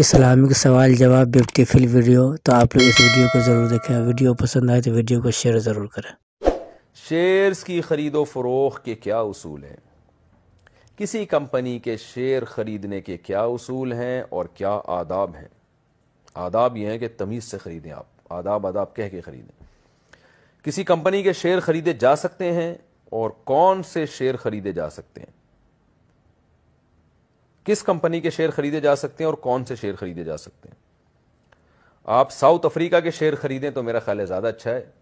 Islamic सवाल जवाब beautiful video तो आप लोग इस वीडियो को ज़रूर देखें वीडियो पसंद आए तो वीडियो को शेयर ज़रूर करें शेयर्स की ख़रीदो फरोख के क्या असूल हैं किसी कंपनी के शेयर ख़रीदने के क्या असूल हैं और क्या आदाब हैं आदाब ये हैं कि तमीज़ से ख़रीदें आप आदाब आदाब कह के ख़रीदें किसी कंपनी के शेयर ख़रीदे जा सकते हैं और कौन से शेयर ख़रीदे जा सकते हैं किस कंपनी के शेयर खरीदे जा सकते हैं और कौन से शेयर खरीदे जा सकते हैं आप साउथ अफ्रीका के शेयर खरीदें तो मेरा ख्याल है ज़्यादा अच्छा है